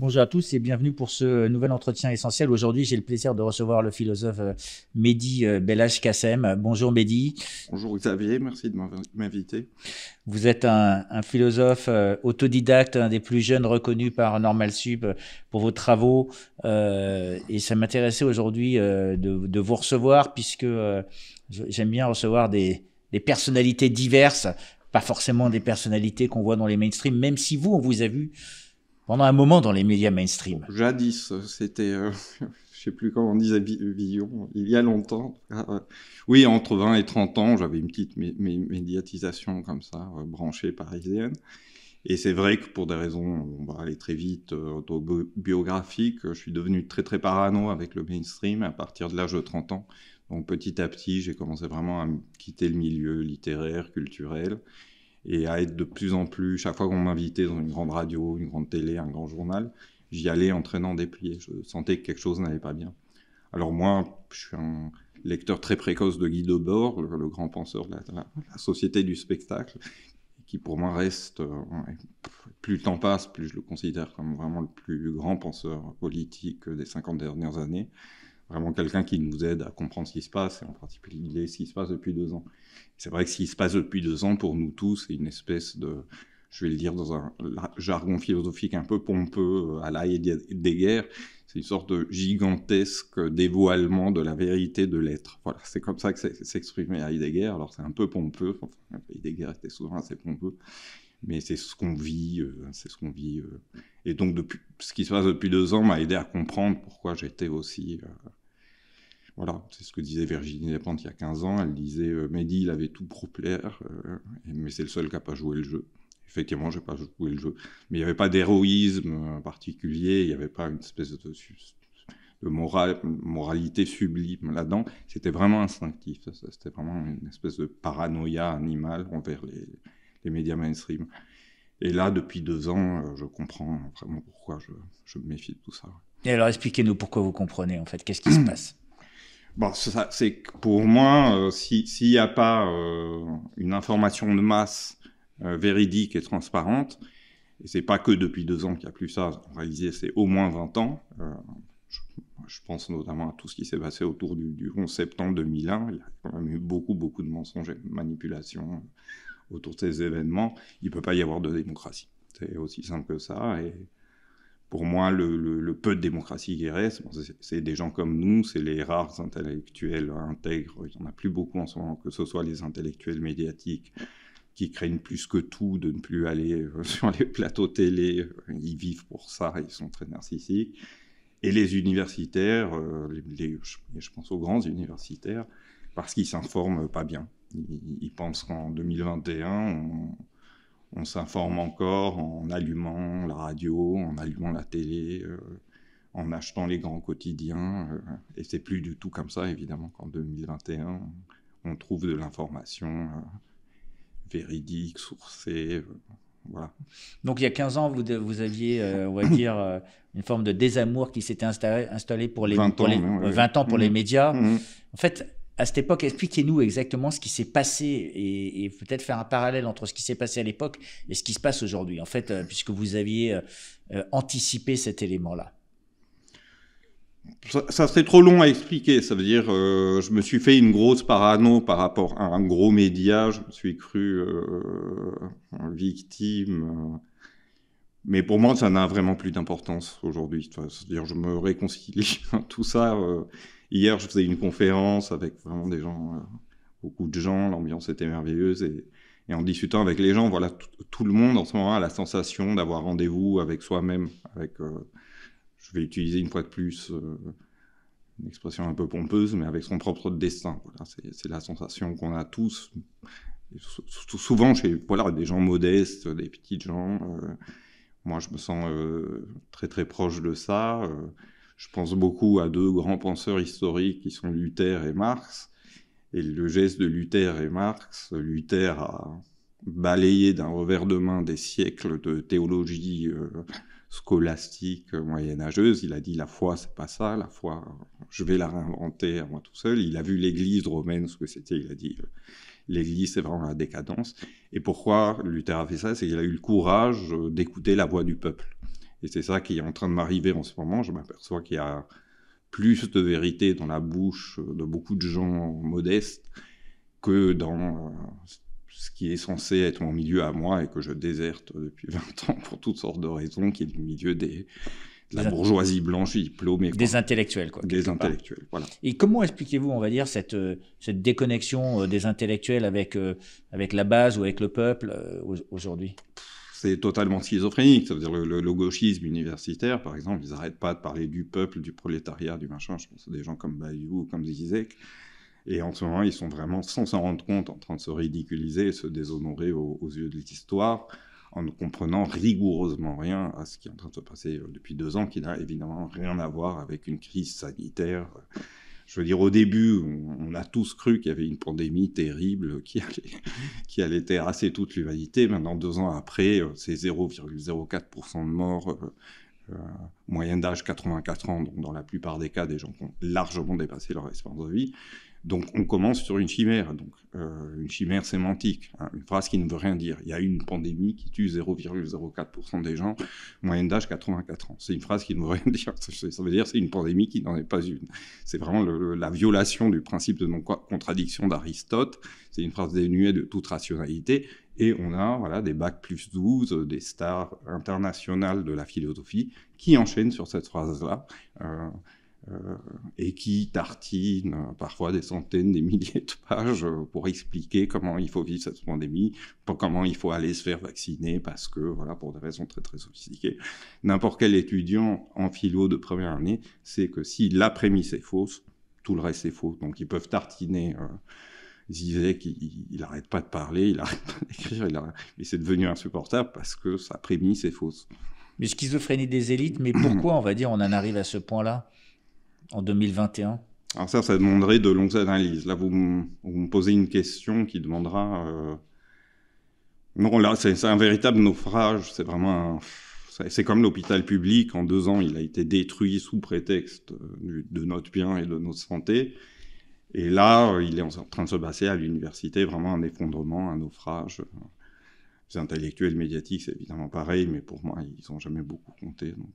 Bonjour à tous et bienvenue pour ce nouvel entretien essentiel. Aujourd'hui, j'ai le plaisir de recevoir le philosophe euh, Mehdi euh, Belage Kassem. Bonjour Mehdi. Bonjour Xavier, merci de m'inviter. Vous êtes un, philosophe euh, autodidacte, un des plus jeunes reconnus par Normal Sup pour vos travaux. et ça m'intéressait aujourd'hui de, vous recevoir puisque j'aime bien recevoir des, des personnalités diverses, pas forcément des personnalités qu'on voit dans les mainstreams, même si vous, on vous a vu pendant un moment dans les médias mainstream. Jadis, c'était, je euh, je sais plus comment on disait Billon, il y a longtemps. Ah, oui, entre 20 et 30 ans, j'avais une petite médiatisation comme ça, euh, branchée parisienne. Et c'est vrai que pour des raisons, on va aller très vite, euh, autobiographiques, je suis devenu très très parano avec le mainstream à partir de l'âge de 30 ans. Donc petit à petit, j'ai commencé vraiment à quitter le milieu littéraire, culturel et à être de plus en plus, chaque fois qu'on m'invitait dans une grande radio, une grande télé, un grand journal, j'y allais entraînant des pieds. Je sentais que quelque chose n'allait pas bien. Alors moi, je suis un lecteur très précoce de Guy Debord, le, grand penseur de la, société du spectacle, qui pour moi reste, euh, plus le temps passe, plus je le considère comme vraiment le plus grand penseur politique des 50 dernières années vraiment quelqu'un qui nous aide à comprendre ce qui se passe, et en particulier ce qui se passe depuis deux ans. C'est vrai que ce qui se passe depuis deux ans, pour nous tous, c'est une espèce de, je vais le dire dans un jargon philosophique un peu pompeux, euh, à la des guerres, c'est une sorte de gigantesque dévoilement de la vérité de l'être. Voilà, c'est comme ça que s'exprimait Heidegger, alors c'est un peu pompeux, enfin, Heidegger était souvent assez pompeux, mais c'est ce qu'on vit, euh, c'est ce qu'on vit. Euh. Et donc, depuis, ce qui se passe depuis deux ans m'a aidé à comprendre pourquoi j'étais aussi voilà, c'est ce que disait Virginie Despentes il y a 15 ans. Elle disait euh, Mehdi, il avait tout pour plaire, euh, mais c'est le seul qui n'a pas joué le jeu. Effectivement, je n'ai pas joué le jeu. Mais il n'y avait pas d'héroïsme euh, particulier, il n'y avait pas une espèce de, moralité sublime là-dedans. C'était vraiment instinctif. C'était vraiment une espèce de paranoïa animale envers les, médias mainstream. Et là, depuis deux ans, je comprends vraiment pourquoi je, je me méfie de tout ça. Et alors, expliquez-nous pourquoi vous comprenez, en fait. Qu'est-ce qui se passe Bon, c'est pour moi, euh, s'il n'y a pas euh, une information de masse euh, véridique et transparente, et c'est pas que depuis deux ans qu'il n'y a plus ça, en réalité c'est au moins 20 ans, je, pense notamment à tout ce qui s'est passé autour du, 11 septembre 2001, il y a quand même eu beaucoup, beaucoup de mensonges et de manipulations autour de ces événements, il ne peut pas y avoir de démocratie. C'est aussi simple que ça, et pour moi, le, peu de démocratie qui reste, c'est des gens comme nous, c'est les rares intellectuels intègres. Il n'y en a plus beaucoup en ce moment, que ce soit les intellectuels médiatiques qui craignent plus que tout de ne plus aller euh, sur les plateaux télé. Euh, ils vivent pour ça, ils sont très narcissiques. Et les universitaires, euh, je pense aux grands universitaires, parce qu'ils s'informent pas bien. Ils, pensent qu'en 2021, on on s'informe encore en allumant la radio, en allumant la télé, euh, en achetant les grands quotidiens. Euh, et c'est plus du tout comme ça, évidemment, qu'en 2021, on trouve de l'information euh, véridique, sourcée. voilà. Donc il y a 15 ans, vous, aviez, on va dire, une forme de désamour qui s'était installé, pour les 20 ans pour les, mmh. médias. Mmh. En fait, à cette époque, expliquez-nous exactement ce qui s'est passé et, peut-être faire un parallèle entre ce qui s'est passé à l'époque et ce qui se passe aujourd'hui, en fait, euh, puisque vous aviez euh, euh, anticipé cet élément-là. Ça, serait trop long à expliquer. Ça veut dire, je me suis fait une grosse parano par rapport à un gros média. Je me suis cru victime. Mais pour moi, ça n'a vraiment plus d'importance aujourd'hui. C'est-à-dire, je me réconcilie tout ça. Hier, je faisais une conférence avec vraiment des gens, euh, beaucoup de gens, l'ambiance était merveilleuse et, en discutant avec les gens, voilà, tout le monde en ce moment a la sensation d'avoir rendez-vous avec soi-même, avec, euh, je vais utiliser une fois de plus euh, une expression un peu pompeuse, mais avec son propre destin. Voilà, c'est la sensation qu'on a tous, souvent chez voilà, des gens modestes, des petites gens. moi, je me sens très très proche de ça. Je pense beaucoup à deux grands penseurs historiques qui sont Luther et Marx. Et le geste de Luther et Marx, Luther a balayé d'un revers de main des siècles de théologie euh, scolastique moyen moyenâgeuse. Il a dit la foi, c'est pas ça, la foi, je vais la réinventer à moi tout seul. Il a vu l'Église romaine, ce que c'était, il a dit euh, l'Église, c'est vraiment la décadence. Et pourquoi Luther a fait ça C'est qu'il a eu le courage euh, d'écouter la voix du peuple. Et c'est ça qui est en train de m'arriver en ce moment. Je m'aperçois qu'il y a plus de vérité dans la bouche de beaucoup de gens modestes que dans euh, ce qui est censé être mon milieu à moi et que je déserte depuis 20 ans pour toutes sortes de raisons, qui est le milieu des, de la bourgeoisie blanche diplômée. Des intellectuels, quoi. Des intellectuels, voilà. Et comment expliquez-vous, on va dire, cette, euh, cette déconnexion euh, des intellectuels avec, avec la base ou avec le peuple aujourd'hui c'est totalement schizophrénique. Ça veut dire le, le, gauchisme universitaire, par exemple, ils n'arrêtent pas de parler du peuple, du prolétariat, du machin. Je pense à des gens comme Bayou, comme Zizek. Et en ce moment, ils sont vraiment, sans s'en rendre compte, en train de se ridiculiser se déshonorer aux, aux yeux de l'histoire en ne comprenant rigoureusement rien à ce qui est en train de se passer depuis deux ans, qui n'a évidemment rien à voir avec une crise sanitaire je veux dire, au début, on a tous cru qu'il y avait une pandémie terrible qui allait, terrasser toute l'humanité. Maintenant, deux ans après, euh, c'est 0,04% de morts, euh, euh, moyenne d'âge 84 ans, donc dans la plupart des cas, des gens qui ont largement dépassé leur espérance de vie. Donc on commence sur une chimère, donc euh, une chimère sémantique, hein, une phrase qui ne veut rien dire. Il y a une pandémie qui tue 0,04% des gens, moyenne d'âge 84 ans. C'est une phrase qui ne veut rien dire. Ça veut dire c'est une pandémie qui n'en est pas une. C'est vraiment la violation du principe de non-contradiction d'Aristote. C'est une phrase dénuée de toute rationalité. Et on a voilà, des bacs plus 12, des stars internationales de la philosophie qui enchaînent sur cette phrase-là. Euh, euh, et qui tartine euh, parfois des centaines, des milliers de pages euh, pour expliquer comment il faut vivre cette pandémie, pour comment il faut aller se faire vacciner parce que, voilà, pour des raisons très très sophistiquées. N'importe quel étudiant en philo de première année sait que si la prémisse est fausse, tout le reste est faux. Donc ils peuvent tartiner. Euh, Zizek, il n'arrête pas de parler, il n'arrête pas d'écrire, il mais c'est devenu insupportable parce que sa prémisse est fausse. Mais schizophrénie des élites, mais pourquoi on va dire on en arrive à ce point-là en 2021 Alors ça, ça demanderait de longues analyses. Là, vous, me posez une question qui demandera... Euh, non, là, c'est un véritable naufrage. C'est vraiment... C'est comme l'hôpital public. En deux ans, il a été détruit sous prétexte euh, de notre bien et de notre santé. Et là, il est en train de se passer à l'université vraiment un effondrement, un naufrage. Les intellectuels médiatiques, c'est évidemment pareil, mais pour moi, ils n'ont jamais beaucoup compté. Donc...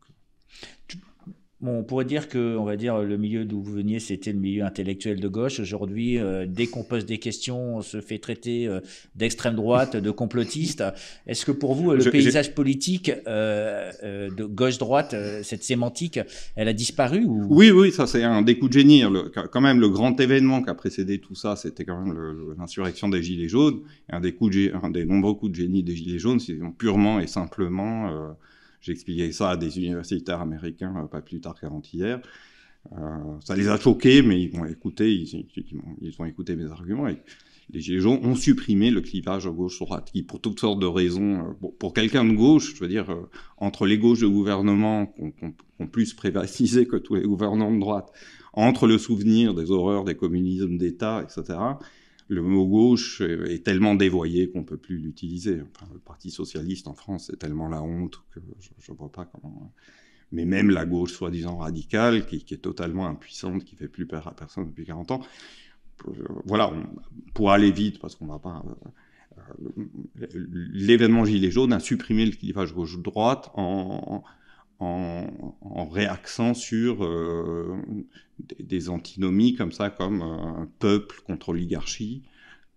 Euh on pourrait dire que, on va dire, le milieu d'où vous veniez, c'était le milieu intellectuel de gauche. Aujourd'hui, euh, dès qu'on pose des questions, on se fait traiter euh, d'extrême droite, de complotiste. Est-ce que pour vous, euh, le paysage politique de gauche-droite, cette sémantique, elle a disparu Oui, oui, ça c'est un des coups de génie. Hein. quand même, le grand événement qui a précédé tout ça, c'était quand même l'insurrection des Gilets jaunes. un des, des nombreux coups de génie des Gilets jaunes, c'est purement et simplement J'expliquais ça à des universitaires américains euh, pas plus tard qu'avant-hier. Euh, ça les a choqués, mais ils écouté, ils, ont écouté mes arguments. Et les Gilets ont supprimé le clivage gauche-droite, qui, pour toutes sortes de raisons, euh, pour quelqu'un de gauche, je veux dire, entre les gauches de gouvernement, qu'on plus privatisé que tous les gouvernants de droite, entre le souvenir des horreurs des communismes d'État, etc., le mot gauche est tellement dévoyé qu'on ne peut plus l'utiliser. le Parti socialiste en France, est tellement la honte que je ne vois pas comment. Hein. Mais même la gauche soi-disant radicale, qui, est totalement impuissante, qui ne fait plus peur à personne depuis 40 ans, euh, voilà, pour aller vite, parce qu'on ne va pas. Euh, euh, l'événement Gilets jaunes a supprimé le clivage gauche-droite en en, en réaxant sur euh, des, antinomies comme ça, comme euh, peuple contre oligarchie,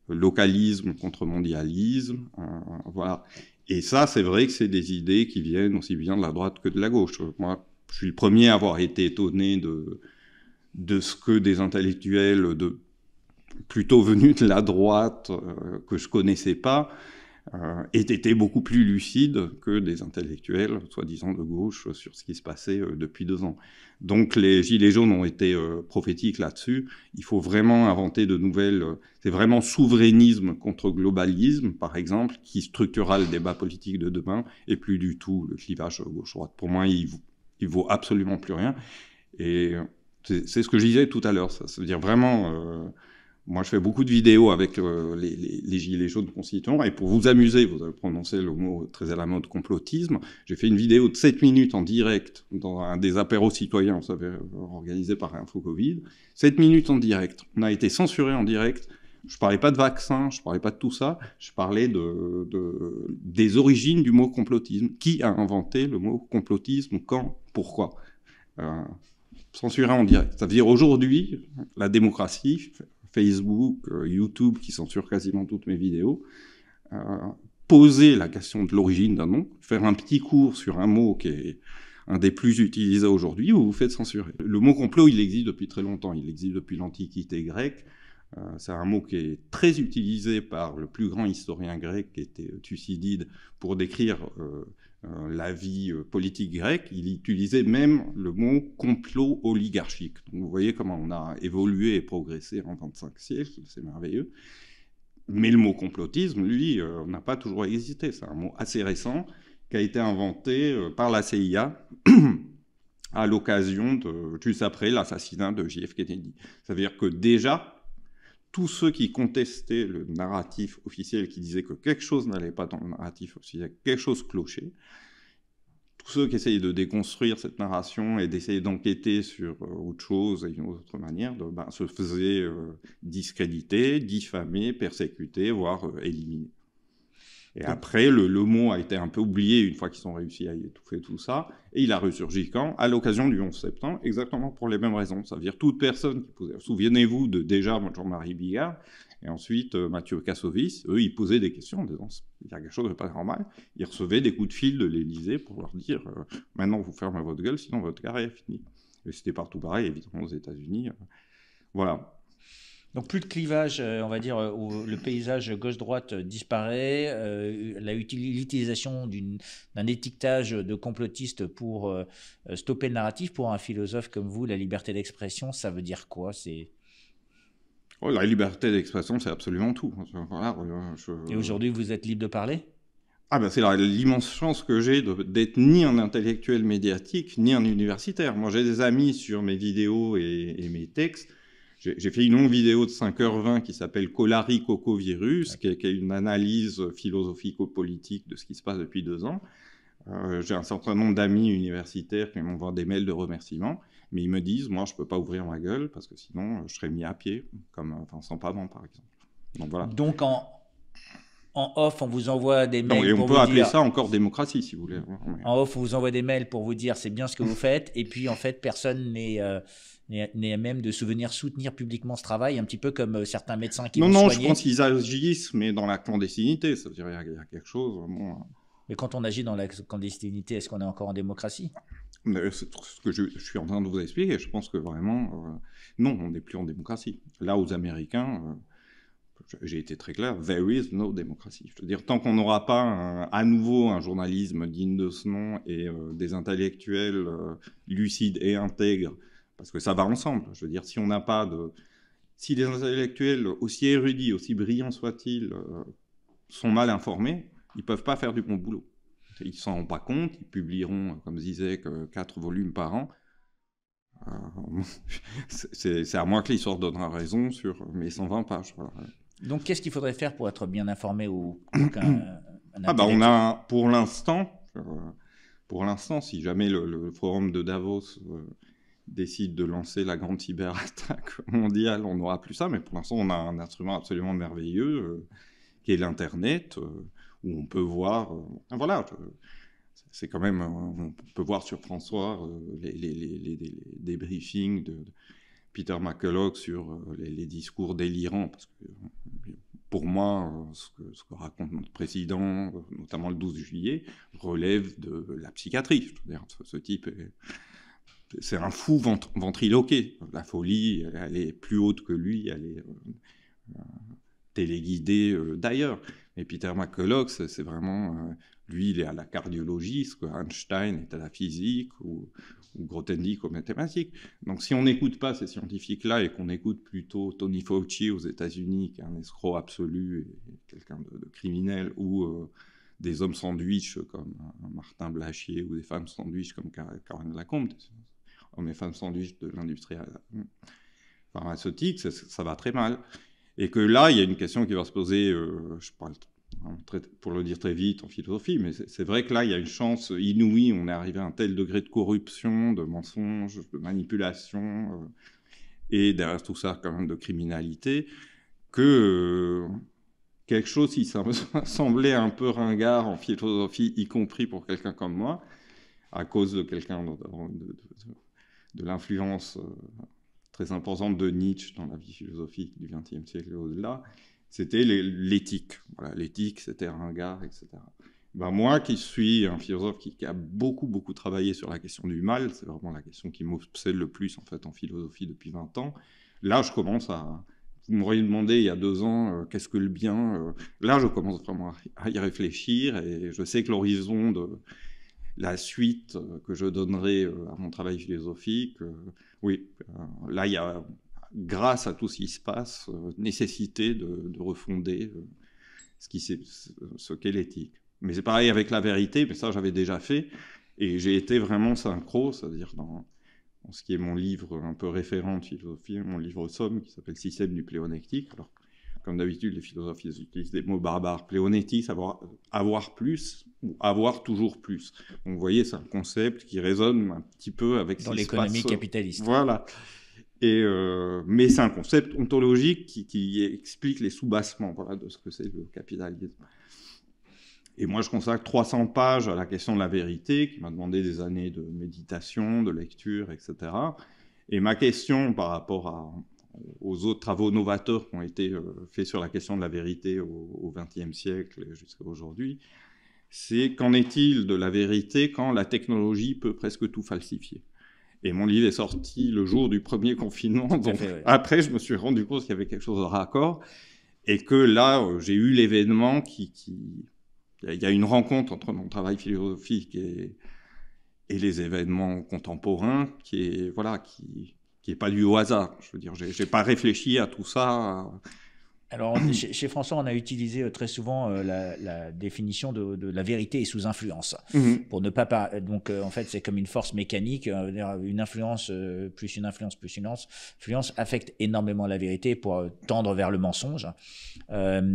localisme contre mondialisme, euh, voilà. Et ça, c'est vrai que c'est des idées qui viennent aussi bien de la droite que de la gauche. Moi, je suis le premier à avoir été étonné de, ce que des intellectuels de, plutôt venus de la droite que je connaissais pas aient euh, été beaucoup plus lucides que des intellectuels, soi-disant de gauche, sur ce qui se passait euh, depuis deux ans. Donc les Gilets jaunes ont été euh, prophétiques là-dessus. Il faut vraiment inventer de nouvelles... C'est vraiment souverainisme contre globalisme, par exemple, qui structurera le débat politique de demain, et plus du tout le clivage gauche-droite. Pour moi, il vaut, vaut absolument plus rien. Et c'est ce que je disais tout à l'heure, ça, veut dire vraiment... Moi, je fais beaucoup de vidéos avec euh, les, gilets jaunes constituants. et pour vous amuser, vous avez prononcé le mot très à la mode complotisme, j'ai fait une vidéo de 7 minutes en direct dans un des apéros citoyens, vous savez, organisé par Info Covid. 7 minutes en direct. On a été censuré en direct. Je parlais pas de vaccin, je parlais pas de tout ça, je parlais de, des origines du mot complotisme. Qui a inventé le mot complotisme, quand, pourquoi euh, censuré en direct. Ça veut dire aujourd'hui, la démocratie Facebook, euh, YouTube qui censurent quasiment toutes mes vidéos, euh, poser la question de l'origine d'un nom, faire un petit cours sur un mot qui est un des plus utilisés aujourd'hui, vous vous faites censurer. Le mot complot, il existe depuis très longtemps, il existe depuis l'Antiquité grecque. Euh, c'est un mot qui est très utilisé par le plus grand historien grec, qui était Thucydide, pour décrire euh, la vie euh, politique grecque, il utilisait même le mot complot oligarchique. vous voyez comment on a évolué et progressé en 25 siècles, c'est merveilleux. Mais le mot complotisme, lui, euh, n'a pas toujours existé. C'est un mot assez récent qui a été inventé par la CIA à l'occasion de, juste après l'assassinat de JF Kennedy. Ça veut dire que déjà, tous ceux qui contestaient le narratif officiel, qui disaient que quelque chose n'allait pas dans le narratif officiel, quelque chose clochait, tous ceux qui essayaient de déconstruire cette narration et d'essayer d'enquêter sur euh, autre chose et une autre manière, de, ben, se faisaient euh, discréditer, diffamer, persécuter, voire euh, éliminer. Et après, le, le, mot a été un peu oublié une fois qu'ils ont réussi à étouffer tout ça. Et il a ressurgi quand À l'occasion du 11 septembre, exactement pour les mêmes raisons. Ça veut dire toute personne qui posait. Souvenez-vous de déjà Jean-Marie Bigard et ensuite euh, Mathieu Kassovis, Eux, ils posaient des questions en disant il y a quelque chose de pas normal. Ils recevaient des coups de fil de l'Élysée pour leur dire euh, maintenant vous fermez votre gueule, sinon votre carrière est finie. Et c'était partout pareil, évidemment aux États-Unis. Euh, voilà. Donc plus de clivage, euh, on va dire, euh, où le paysage gauche-droite euh, disparaît, l'utilisation d'un étiquetage de complotiste pour stopper le narratif, pour un philosophe comme vous, la liberté d'expression, ça veut dire quoi C'est oh, La liberté d'expression, c'est absolument tout. Hein, et aujourd'hui, vous êtes libre de parler ah ben c'est l'immense chance que j'ai d'être ni un intellectuel médiatique, ni un universitaire. Moi j'ai des amis sur mes vidéos et mes textes j'ai fait une longue vidéo de 5h20 qui s'appelle colari Coco qui, est, qui est une analyse philosophico-politique de ce qui se passe depuis deux ans. Euh, j'ai un certain nombre d'amis universitaires qui m'envoient des mails de remerciements, mais ils me disent, moi, je ne peux pas ouvrir ma gueule parce que sinon, euh, je serais mis à pied, comme euh, Vincent Pavan, par exemple. Donc, voilà. Donc en, en off, on vous envoie des mails. et on peut appeler ça encore démocratie, si vous voulez. En off, on vous envoie des mails pour vous dire c'est bien ce que vous faites, et puis en fait, personne n'est à même de souvenir soutenir publiquement ce travail, un petit peu comme euh, certains médecins qui Non, non, je pense qu'ils agissent, mais dans la clandestinité. Ça veut dire qu'il y, a quelque chose hein. Mais quand on agit dans la clandestinité, est-ce qu'on est encore en démocratie euh, C'est ce que je, suis en train de vous expliquer, je pense que vraiment, euh, non, on n'est plus en démocratie. Là, aux Américains, j'ai été très clair, there is no democracy. Je veux dire, tant qu'on n'aura pas à nouveau un journalisme digne de ce nom et des intellectuels lucides et intègres parce que ça va ensemble. Je veux dire, si on n'a pas de. Si des intellectuels, aussi érudits, aussi brillants soient-ils, euh, sont mal informés, ils ne peuvent pas faire du bon boulot. Ils ne s'en rendent pas compte, ils publieront, euh, comme je que 4 volumes par an. Euh, c'est à moins que l'histoire donnera raison sur mes 120 pages. Donc, qu'est-ce qu'il faudrait faire pour être bien informé ou ah bah on a pour l'instant, pour l'instant, si jamais le, forum de Davos décide de lancer la grande cyberattaque mondiale, on n'aura plus ça. Mais pour l'instant, on a un instrument absolument merveilleux euh, qui est l'Internet, euh, où on peut voir. Euh, voilà. c'est quand même, on peut voir sur François les, les, débriefings de, Peter McCulloch sur les, discours délirants, parce que pour moi, ce que, raconte notre président, notamment le 12 juillet, relève de la psychiatrie. ce type est, c'est un fou ventriloqué. La folie, elle est plus haute que lui, elle est euh, téléguidée euh, d'ailleurs. Et Peter McCulloch, c'est vraiment, euh, lui, il est à la cardiologie, ce que Einstein est à la physique ou, ou Grothendieck aux mathématiques. Donc si on n'écoute pas ces scientifiques-là et qu'on écoute plutôt Tony Fauci aux États-Unis, qui est un escroc absolu et quelqu'un de, criminel, ou des hommes sandwich comme Martin Blachier ou des femmes sandwich comme Karen Lacombe, on est femmes sandwich de l'industrie euh, pharmaceutique, ça, va très mal. Et que là, il y a une question qui va se poser, euh, je parle pour le dire très vite en philosophie, mais c'est vrai que là, il y a une chance inouïe, on est arrivé à un tel degré de corruption, de mensonges, de manipulation, euh, et derrière tout ça, quand même, de criminalité, que... quelque chose qui semblait un peu ringard en philosophie, y compris pour quelqu'un comme moi, à cause de quelqu'un de l'influence euh, très importante de Nietzsche dans la vie philosophique du XXe siècle et au-delà, c'était l'éthique. Voilà, l'éthique, c'était ringard, etc. Ben, moi, qui suis un philosophe qui, a beaucoup, beaucoup travaillé sur la question du mal, c'est vraiment la question qui m'obsède le plus en fait en philosophie depuis 20 ans, là, je commence à... Vous m'auriez demandé il y a deux ans, euh, qu'est-ce que le bien euh, Là, je commence vraiment à y réfléchir et je sais que l'horizon de, la suite euh, que je donnerai euh, à mon travail philosophique, euh, oui, là, il y a, grâce à tout ce qui se passe, nécessité de, refonder ce qu'est l'éthique. Mais c'est pareil avec la vérité, mais ça, j'avais déjà fait, et j'ai été vraiment synchro, c'est-à-dire dans, ce qui est mon livre un peu référent de philosophie, mon livre somme, qui s'appelle Système nucléonectique. Alors, comme d'habitude, les philosophes utilisent des mots barbares. pléonétis, savoir avoir plus ou avoir toujours plus. Donc, vous voyez, c'est un concept qui résonne un petit peu avec dans l'économie euh, capitaliste. Voilà. Et euh, mais c'est un concept ontologique qui, explique les sous voilà, de ce que c'est le capitalisme. Et moi, je consacre 300 pages à la question de la vérité, qui m'a demandé des années de méditation, de lecture, etc. Et ma question par rapport à, aux autres travaux novateurs qui ont été euh, faits sur la question de la vérité au XXe siècle jusqu'à aujourd'hui, c'est qu'en est-il de la vérité quand la technologie peut presque tout falsifier et mon livre est sorti le jour du premier confinement. Donc après, je me suis rendu compte qu'il y avait quelque chose de raccord. Et que là, euh, j'ai eu l'événement qui, Il y a une rencontre entre mon travail philosophique et, et les événements contemporains qui est. Voilà, qui qui n'est pas du au hasard. Je veux dire, je n'ai pas réfléchi à tout ça. Hein. Alors, chez, François, on a utilisé euh, très souvent euh, la, définition de, la vérité est sous influence. Mhm. Pour ne pas. pas Donc, euh, en fait, c'est comme une force mécanique. une influence plus une influence plus une influence affecte énormément la vérité pour tendre vers le mensonge. Je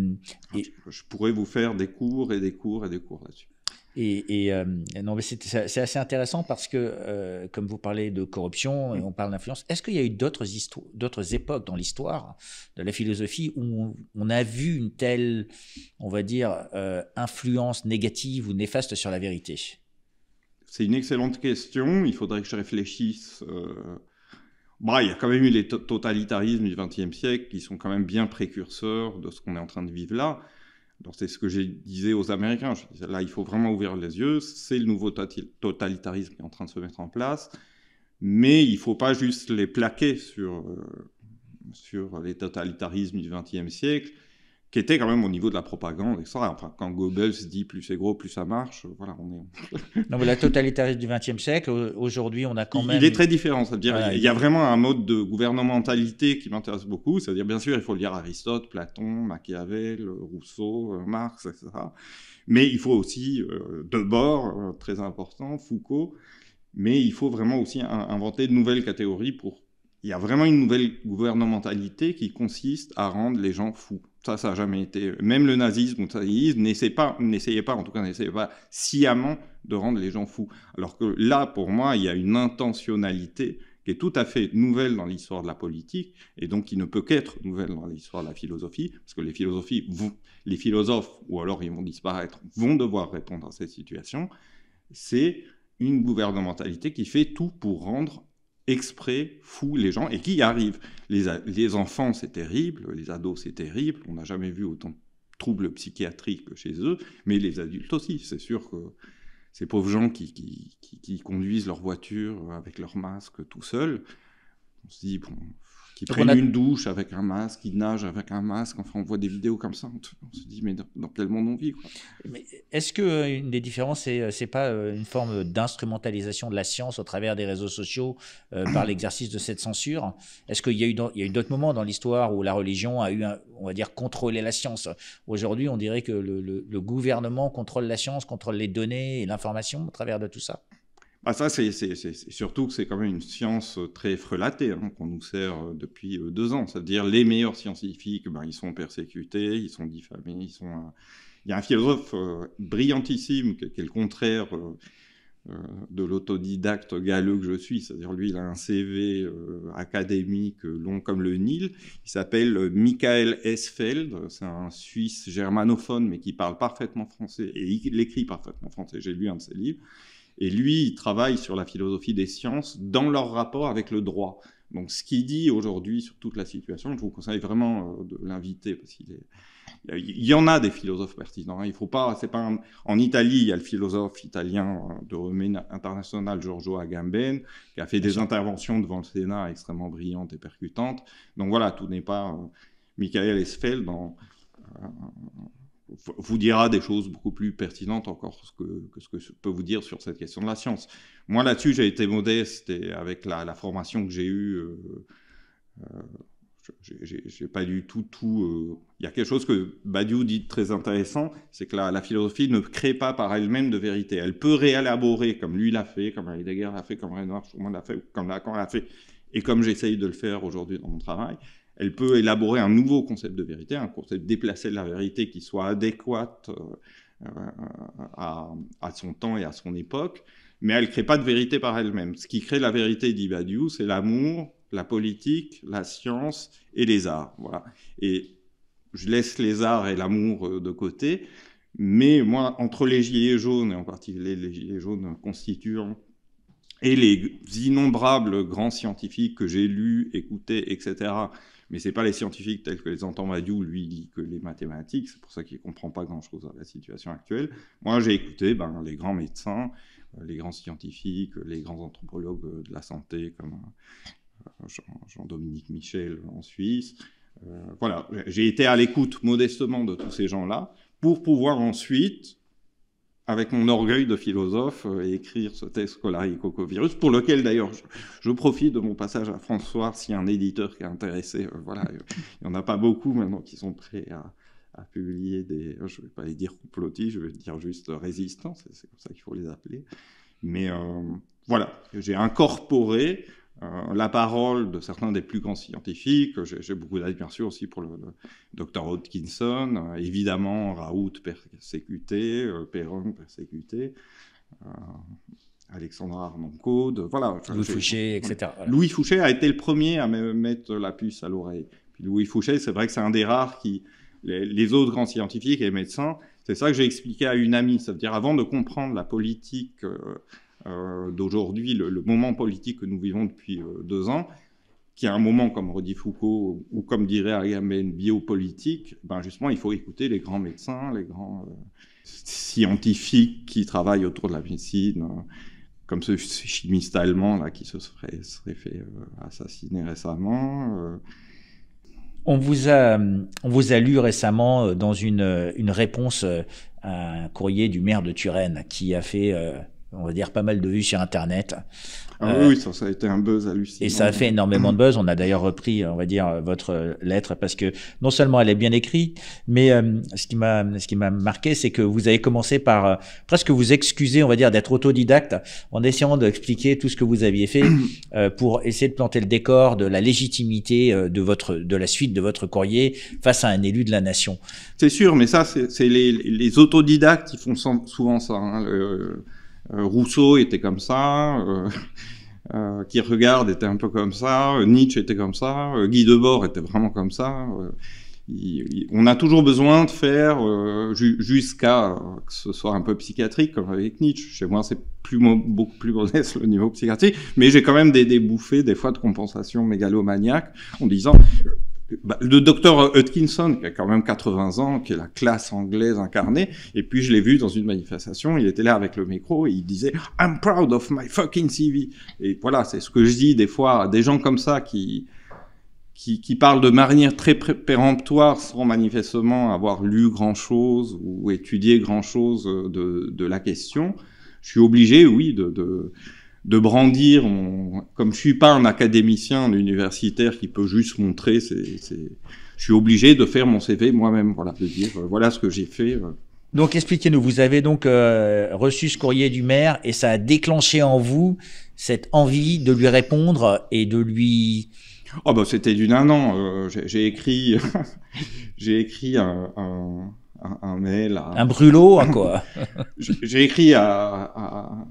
pourrais vous faire des cours et des cours et des cours là-dessus. Et, euh, non, mais c'est assez intéressant parce que, euh, comme vous parlez de corruption, et mm. on parle d'influence, est-ce qu'il y a eu d'autres époques dans l'histoire de la philosophie où on, a vu une telle, on va dire, euh, influence négative ou néfaste sur la vérité C'est une excellente question. Il faudrait que je réfléchisse. Bah, il y a quand même eu les totalitarismes du XXe siècle qui sont quand même bien précurseurs de ce qu'on est en train de vivre là c'est ce que j'ai disais aux Américains. là, il faut vraiment ouvrir les yeux. C'est le nouveau totalitarisme qui est en train de se mettre en place. Mais il ne faut pas juste les plaquer sur, euh, sur les totalitarismes du XXe siècle qui était quand même au niveau de la propagande, etc. Enfin, quand Goebbels dit plus c'est gros, plus ça marche, euh, voilà, on est. non, la totalitarisme du XXe siècle, aujourd'hui, on a quand même. Il est très différent, c'est-à-dire, il y a vraiment un mode de gouvernementalité qui m'intéresse beaucoup, c'est-à-dire, bien sûr, il faut lire Aristote, Platon, Machiavel, euh, Rousseau, euh, Marx, etc. Mais il faut aussi, de Debord, très important, Foucault, mais il faut vraiment aussi inventer de nouvelles catégories pour. Il y a vraiment une nouvelle gouvernementalité qui consiste à rendre les gens fous. Ça, ça n'a jamais été. Même le nazisme ou le nazisme n'essayez pas, pas, en tout cas, n'essayez pas sciemment de rendre les gens fous. Alors que là, pour moi, il y a une intentionnalité qui est tout à fait nouvelle dans l'histoire de la politique, et donc qui ne peut qu'être nouvelle dans l'histoire de la philosophie, parce que les philosophies les philosophes, ou alors ils vont disparaître, vont devoir répondre à cette situation, c'est une gouvernementalité qui fait tout pour rendre exprès fous les gens et qui y arrivent. Les, les enfants, c'est terrible, les ados, c'est terrible, on n'a jamais vu autant de troubles psychiatriques chez eux, mais les adultes aussi, c'est sûr que ces pauvres gens qui, qui, conduisent leur voiture avec leur masque tout seul, on se dit, bon, qui prennent une douche avec un masque, qui nagent avec un masque. Enfin, on voit des vidéos comme ça. On, se dit, mais dans, quel monde on vit est-ce que euh, une des différences, c'est, euh, c'est pas euh, une forme d'instrumentalisation de la science au travers des réseaux sociaux par l'exercice de cette censure Est-ce qu'il y a eu, eu d'autres moments dans l'histoire où la religion a eu, on va dire, contrôlé la science Aujourd'hui, on dirait que le, le gouvernement contrôle la science, contrôle les données et l'information au travers de tout ça. Bah, ça, c'est surtout que c'est quand même une science euh, très frelatée hein, qu'on nous sert euh, depuis euh, deux ans. C'est-à-dire les meilleurs scientifiques, bah, ils sont persécutés, ils sont diffamés, Il y a un philosophe brillantissime qui, est le contraire de l'autodidacte galeux que je suis. C'est-à-dire lui, il a un CV académique long comme le Nil. Il s'appelle Michael Esfeld. C'est un Suisse germanophone, mais qui parle parfaitement français et il écrit parfaitement français. J'ai lu un de ses livres. Et lui, il travaille sur la philosophie des sciences dans leur rapport avec le droit. Donc ce qu'il dit aujourd'hui sur toute la situation, je vous conseille vraiment euh, de l'inviter parce qu'il Il y en a des philosophes pertinents. Hein. Il faut pas, c'est pas en Italie, il y a le philosophe italien euh, de renommée international, Giorgio Agamben qui a fait des interventions devant le Sénat extrêmement brillantes et percutantes. Donc voilà, tout n'est pas euh, Michael Esfeld dans vous dira des choses beaucoup plus pertinentes encore que, ce que je peux vous dire sur cette question de la science. Moi, là-dessus, j'ai été modeste et avec la, formation que j'ai eue, euh, n'ai euh, pas du tout, tout. Euh. Il y a quelque chose que Badiou dit très intéressant, c'est que la, philosophie ne crée pas par elle-même de vérité. Elle peut réélaborer, comme lui l'a fait, comme Heidegger l'a fait, comme Renoir l'a fait, comme Lacan l'a fait, et comme j'essaye de le faire aujourd'hui dans mon travail. Elle peut élaborer un nouveau concept de vérité, un concept déplacé de la vérité qui soit adéquate euh, à, son temps et à son époque, mais elle ne crée pas de vérité par elle-même. Ce qui crée la vérité dit Badiou, c'est l'amour, la politique, la science et les arts. Voilà. Et je laisse les arts et l'amour euh, de côté, mais moi, entre les gilets jaunes, et en particulier les gilets jaunes constituants et les innombrables grands scientifiques que j'ai lus, écoutés, etc. Mais c'est pas les scientifiques tels que les entend Madiou lui, il que les mathématiques, c'est pour ça qu'il comprend pas grand-chose à la situation actuelle. Moi, j'ai écouté ben, les grands médecins, euh, les grands scientifiques, les grands anthropologues euh, de la santé, comme euh, Jean-Dominique Michel en Suisse. voilà, j'ai été à l'écoute modestement de tous ces gens-là pour pouvoir ensuite avec mon orgueil de philosophe euh, écrire ce texte coco virus pour lequel d'ailleurs je, profite de mon passage à François, s'il y a un éditeur qui est intéressé, euh, voilà, euh, il n'y en a pas beaucoup maintenant qui sont prêts à, publier des, je ne vais pas les dire complotis, je vais dire juste résistants, c'est comme ça qu'il faut les appeler, mais voilà, j'ai incorporé euh, la parole de certains des plus grands scientifiques. J'ai beaucoup d'admiration aussi pour le, docteur Hodgkinson, euh, évidemment Raoult persécuté, euh, Perron persécuté. Alexandre de voilà. Louis Fouché, etc. Louis Fouché a été le premier à mettre la puce à l'oreille. Louis Fouché, c'est vrai que c'est un des rares qui. Les, autres grands scientifiques et médecins, c'est ça que j'ai expliqué à une amie. Ça veut dire, avant de comprendre la politique euh, d'aujourd'hui, le, moment politique que nous vivons depuis euh, deux ans, qui est un moment, comme redit Foucault, ou comme dirait Agamben, biopolitique, ben justement, il faut écouter les grands médecins, les grands euh, scientifiques qui travaillent autour de la médecine, comme ce chimiste allemand là, qui se serait, serait fait assassiner récemment. On vous, a, on vous a lu récemment dans une, une réponse à un courrier du maire de Turenne qui a fait on va dire, pas mal de vues sur Internet. Ah euh, oui, ça, a été un buzz hallucinant. Et ça a fait énormément de buzz. On a d'ailleurs repris, on va dire, votre lettre parce que non seulement elle est bien écrite, mais euh, ce qui m'a, ce qui m'a marqué, c'est que vous avez commencé par euh, presque vous excuser, on va dire, d'être autodidacte en essayant d'expliquer tout ce que vous aviez fait pour essayer de planter le décor de la légitimité de votre, de la suite de votre courrier face à un élu de la nation. C'est sûr, mais ça, c'est les, les autodidactes qui font souvent ça. Hein, euh, Rousseau était comme ça, Qui euh, euh, Regarde était un peu comme ça, Nietzsche était comme ça, Guy Debord était vraiment comme ça. on a toujours besoin de faire jusqu'à que ce soit un peu psychiatrique, comme avec Nietzsche. Chez moi, c'est beaucoup plus modeste le niveau psychiatrique, mais j'ai quand même des, des bouffées, des fois, de compensation mégalomaniaque en disant bah, le docteur Hutkinson, qui a quand même 80 ans, qui est la classe anglaise incarnée, et puis je l'ai vu dans une manifestation, il était là avec le micro et il disait « I'm proud of my fucking CV ». Et voilà, c'est ce que je dis des fois à des gens comme ça qui, qui, qui parlent de manière très péremptoire sans manifestement avoir lu grand-chose ou étudié grand-chose euh, de, de, la question. Je suis obligé, oui, de... de de brandir, comme je suis pas un académicien, un universitaire qui peut juste montrer, c'est, je suis obligé de faire mon CV moi-même, voilà, de dire euh, voilà ce que j'ai fait. Euh. Donc expliquez-nous, vous avez donc euh, reçu ce courrier du maire et ça a déclenché en vous cette envie de lui répondre et de lui. Oh bah c'était d'une un an. j'ai écrit, j'ai écrit un, un, mail. À... Un brûlot, à quoi J'ai écrit à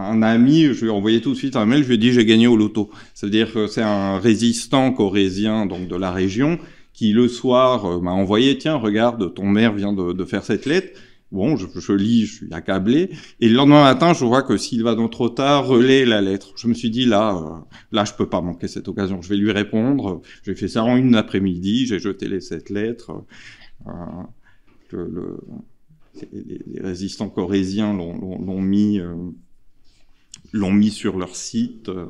un ami, je lui ai envoyé tout de suite un mail, je lui ai dit j'ai gagné au loto. ». dire que c'est un résistant corésien donc de la région qui le soir euh, m'a envoyé tiens regarde ton maire vient de, faire cette lettre. Bon, je, je, lis, je suis accablé. Et le lendemain matin, je vois que s'il va dans trop tard, relaie la lettre. Je me suis dit, là, euh, là, je peux pas manquer cette occasion. Je vais lui répondre. J'ai fait ça en une après-midi. J'ai jeté les sept lettres. Euh, le, les, résistants corésiens l'ont mis l'ont mis sur leur site, euh,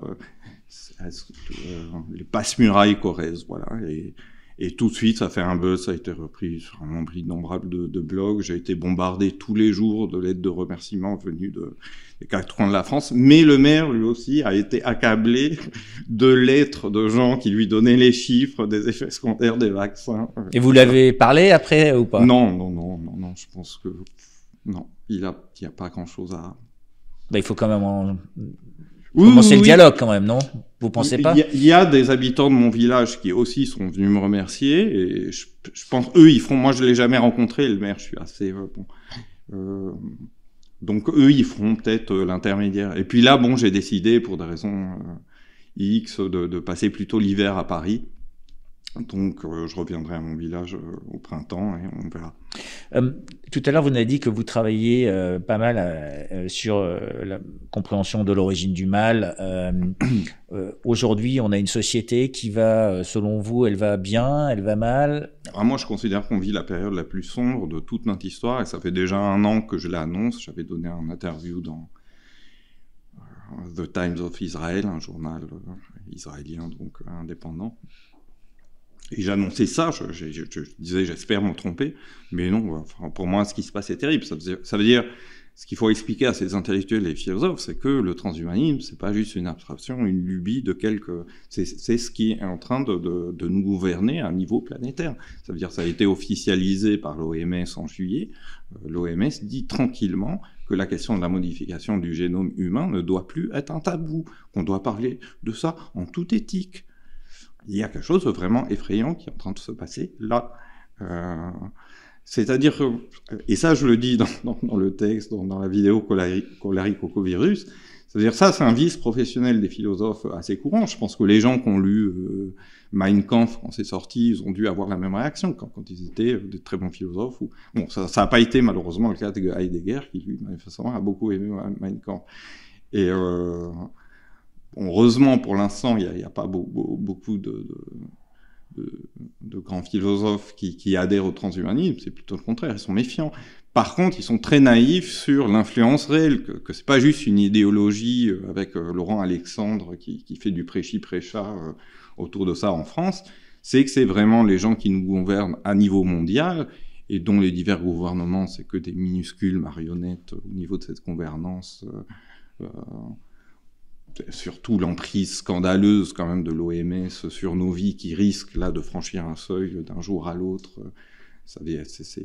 euh, les passe-murailles Corrèze, voilà. Et, tout de suite, ça fait un buzz, ça a été repris sur un nombre innombrable de, blogs. J'ai été bombardé tous les jours de lettres de remerciements venues de, des quatre coins de la France. Mais le maire, lui aussi, a été accablé de lettres de gens qui lui donnaient les chiffres des effets secondaires des vaccins. Et vous l'avez parlé après ou pas Non, non, non, non, non. Je pense que non, il n'y a, a pas grand-chose à, bah, il faut quand même commencer le dialogue quand même, non Vous pensez pas Il y, a des habitants de mon village qui aussi sont venus me remercier et je, pense eux ils feront. Moi je l'ai jamais rencontré le maire, je suis assez euh, bon. Euh, donc eux ils feront peut-être euh, l'intermédiaire. Et puis là bon j'ai décidé pour des raisons X de passer plutôt l'hiver à Paris donc, euh, je reviendrai à mon village euh, au printemps et on verra. Euh, tout à l'heure, vous nous avez dit que vous travaillez pas mal sur la compréhension de l'origine du mal. Aujourd'hui, on a une société qui va, selon vous, elle va bien, elle va mal ah, Moi, je considère qu'on vit la période la plus sombre de toute notre histoire et ça fait déjà un an que je l'annonce. J'avais donné un interview dans The Times of Israel, un journal israélien donc indépendant et j'annonçais ça, je, disais j'espère m'en tromper, mais non, pour moi ce qui se passe est terrible. Ça veut dire, ce qu'il faut expliquer à ces intellectuels et philosophes, c'est que le transhumanisme, c'est pas juste une abstraction, une lubie de quelques c'est ce qui est en train de, de, nous gouverner à un niveau planétaire. Ça veut dire, ça a été officialisé par l'OMS en juillet. Euh, L'OMS dit tranquillement que la question de la modification du génome humain ne doit plus être un tabou, qu'on doit parler de ça en toute éthique il y a quelque chose de vraiment effrayant qui est en train de se passer là. Euh, c'est-à-dire, et ça je le dis dans, le texte, dans, la vidéo virus c'est-à-dire ça c'est un vice professionnel des philosophes assez courant. Je pense que les gens qui ont lu euh, Mein Kampf quand c'est sorti, ils ont dû avoir la même réaction quand, quand ils étaient euh, de très bons philosophes. Ou... Bon, ça n'a pas été malheureusement le cas de Heidegger qui lui, manifestement, a beaucoup aimé Mein Kampf. Et heureusement, pour l'instant, il n'y a, pas beaucoup de, de, grands philosophes qui, adhèrent au transhumanisme. C'est plutôt le contraire. Ils sont méfiants. Par contre, ils sont très naïfs sur l'influence réelle, que, ce c'est pas juste une idéologie euh, avec euh, Laurent Alexandre qui, fait du prêchi-prêcha euh, autour de ça en France. C'est que c'est vraiment les gens qui nous gouvernent à niveau mondial et dont les divers gouvernements, c'est que des minuscules marionnettes au niveau de cette gouvernance surtout l'emprise scandaleuse quand même de l'OMS sur nos vies qui risque là de franchir un seuil d'un jour à l'autre. c'est,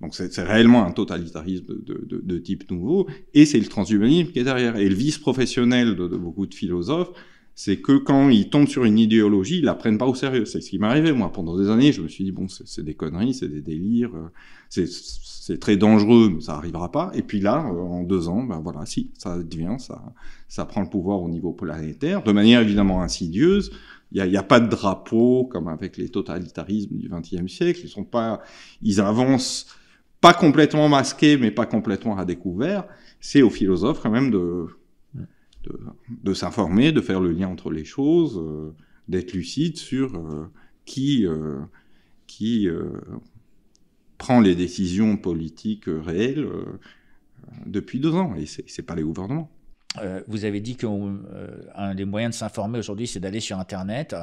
donc c'est, réellement un totalitarisme de, type nouveau, et c'est le transhumanisme qui est derrière. Et le vice professionnel de, de beaucoup de philosophes, c'est que quand ils tombent sur une idéologie, ils la prennent pas au sérieux. C'est ce qui m'est arrivé, moi. Pendant des années, je me suis dit, bon, c'est des conneries, c'est des délires, euh, c'est très dangereux, mais ça arrivera pas. Et puis là, euh, en deux ans, ben voilà, si, ça devient, ça, ça prend le pouvoir au niveau planétaire, de manière évidemment insidieuse. Il n'y a, a, pas de drapeau, comme avec les totalitarismes du XXe siècle. Ils sont pas, ils avancent pas complètement masqués, mais pas complètement à découvert. C'est aux philosophes, quand même, de, de, s'informer, de faire le lien entre les choses, euh, d'être lucide sur euh, qui, euh, qui prend les décisions politiques réelles depuis deux ans. Et ce n'est pas les gouvernements. Euh, vous avez dit qu'un euh, des moyens de s'informer aujourd'hui, c'est d'aller sur Internet.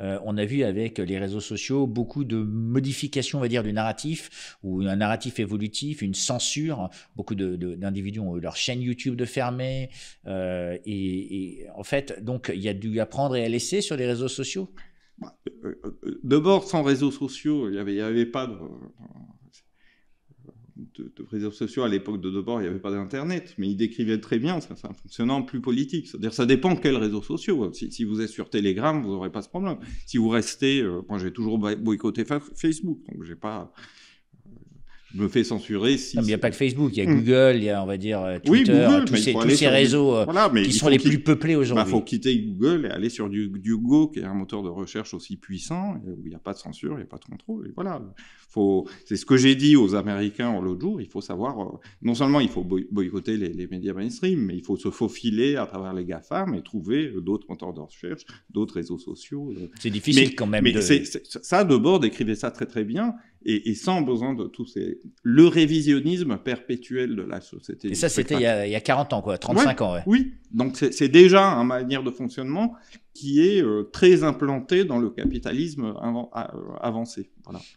Euh, on a vu avec les réseaux sociaux beaucoup de modifications, on va dire, du narratif, ou un narratif évolutif, une censure. Beaucoup d'individus de, ont eu leur chaîne YouTube de fermer. Et, en fait, donc, il y a dû apprendre et à laisser sur les réseaux sociaux bah, De bord, sans réseaux sociaux, il n'y avait, pas de de, réseaux sociaux à l'époque de Debord, il n'y avait pas d'Internet, mais il décrivait très bien, ça un fonctionnement plus politique. C'est-à-dire, ça dépend quels réseaux sociaux. Hein. Si, vous êtes sur Telegram, vous n'aurez pas ce problème. Si vous restez, euh, moi j'ai toujours boycotté Facebook, donc j'ai pas, me fait censurer si. mais il n'y a pas que Facebook, il y a hmm. Google, il y a, on va dire, euh, Twitter, tous, ces, réseaux euh, qui sont les plus peuplés ben, aujourd'hui. Il faut quitter Google et aller sur du, Go, qui est un moteur de recherche aussi puissant, où il n'y a pas de censure, il n'y a pas de contrôle. Et voilà. Faut... C'est ce que j'ai dit aux Américains l'autre jour, il faut savoir. Euh, non seulement il faut boycotter les, médias mainstream, mais il faut se faufiler à travers les GAFAM et trouver d'autres moteurs de recherche, d'autres réseaux sociaux. C'est difficile quand même. ça, de bord, décrivait ça très très bien et, sans besoin de tout, ces... Le révisionnisme perpétuel de la société. Et ça, c'était il, il, y a 40 ans, quoi, 35 ans. Oui, donc c'est déjà une manière de fonctionnement qui est euh, très implanté dans le capitalisme euh, avancé.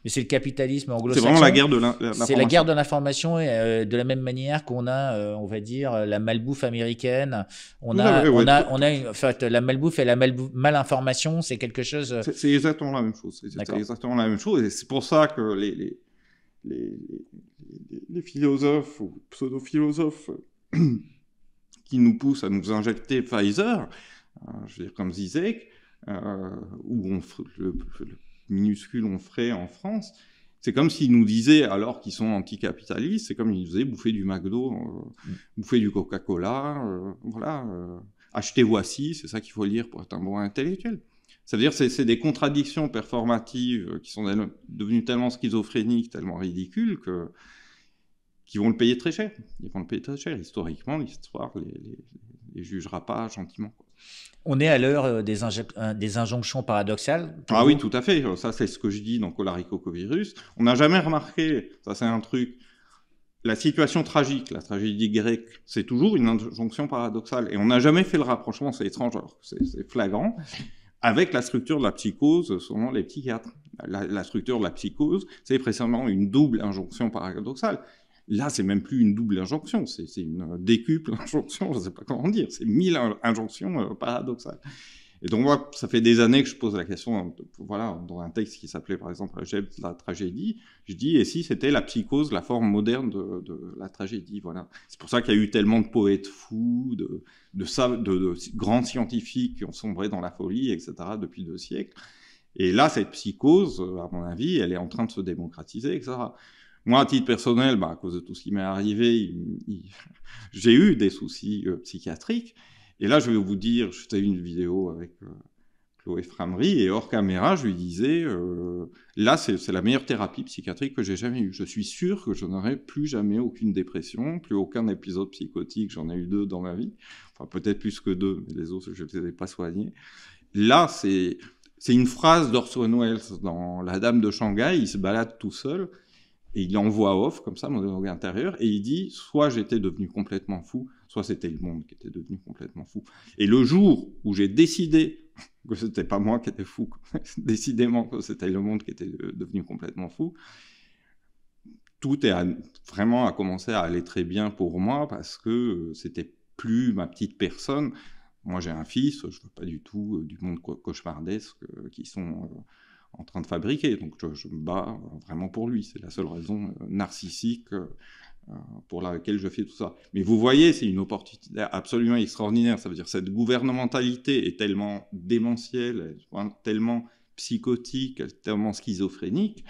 Mais c'est le capitalisme anglo-saxon. C'est vraiment la guerre de l'information. C'est la guerre de l'information et euh, de la même manière qu'on a, on va dire, la malbouffe américaine. On a, on, a en fait, la malbouffe et la malinformation, c'est quelque chose. C'est exactement la même chose. C'est exactement la même chose. Et c'est pour ça que les, les, les philosophes ou pseudo-philosophes qui nous poussent à nous injecter Pfizer, Hein, je veux dire, comme Zizek, euh, où le, minuscule on ferait en France, c'est comme s'ils nous disaient, alors qu'ils sont anticapitalistes, c'est comme ils nous disaient bouffer du McDo, euh, mm. bouffer du Coca-Cola, euh, voilà, Achetez acheter voici, c'est ça qu'il faut lire pour être un bon intellectuel. Ça veut dire que c'est des contradictions performatives qui sont devenues tellement schizophréniques, tellement ridicules, que qui vont le payer très cher. Ils vont le payer très cher. Historiquement, l'histoire les, les, les, jugera pas gentiment. Quoi. On est à l'heure euh, euh, des, injonctions paradoxales. Ah oui, tout à fait. Euh, ça, c'est ce que je dis dans Covirus. On n'a jamais remarqué, ça c'est un truc, la situation tragique, la tragédie grecque, c'est toujours une injonction paradoxale. Et on n'a jamais fait le rapprochement, c'est étrange, c'est flagrant, avec la structure de la psychose selon les psychiatres. La, la structure de la psychose, c'est précisément une double injonction paradoxale. Là, c'est même plus une double injonction, c'est une décuple injonction, je ne sais pas comment dire, c'est mille injonctions euh, paradoxales. Et donc moi, ça fait des années que je pose la question, hein, voilà, dans un texte qui s'appelait par exemple La tragédie, je dis, et si c'était la psychose, la forme moderne de, la tragédie, voilà. C'est pour ça qu'il y a eu tellement de poètes fous, de, de, de, grands scientifiques qui ont sombré dans la folie, etc., depuis deux siècles. Et là, cette psychose, euh, à mon avis, elle est en train de se démocratiser, etc. Moi, à titre personnel, bah, à cause de tout ce qui m'est arrivé, j'ai eu des soucis euh, psychiatriques. Et là, je vais vous dire, je faisais une vidéo avec euh, Chloé Framery, et hors caméra, je lui disais, euh, là, c'est la meilleure thérapie psychiatrique que j'ai jamais eue. Je suis sûr que je n'aurai plus jamais aucune dépression, plus aucun épisode psychotique. J'en ai eu deux dans ma vie. Enfin, peut-être plus que deux, mais les autres, je ne les ai pas soignés. Là, c'est... C'est une phrase d'Orson Welles dans La Dame de Shanghai, il se balade tout seul, et il envoie off, comme ça, mon dialogue intérieur, et il dit soit j'étais devenu complètement fou, soit c'était le monde qui était devenu complètement fou. Et le jour où j'ai décidé que c'était pas moi qui était fou, décidément que c'était le monde qui était devenu complètement fou, tout est vraiment a commencé à aller très bien pour moi parce que euh, c'était plus ma petite personne. Moi, j'ai un fils, je veux pas du tout euh, du monde cauchemardesque euh, qui sont en train de fabriquer. Donc je, me bats euh, vraiment pour lui. C'est la seule raison euh, narcissique euh, pour laquelle je fais tout ça. Mais vous voyez, c'est une opportunité absolument extraordinaire. Ça veut dire cette gouvernementalité est tellement démentielle, tellement psychotique, tellement schizophrénique,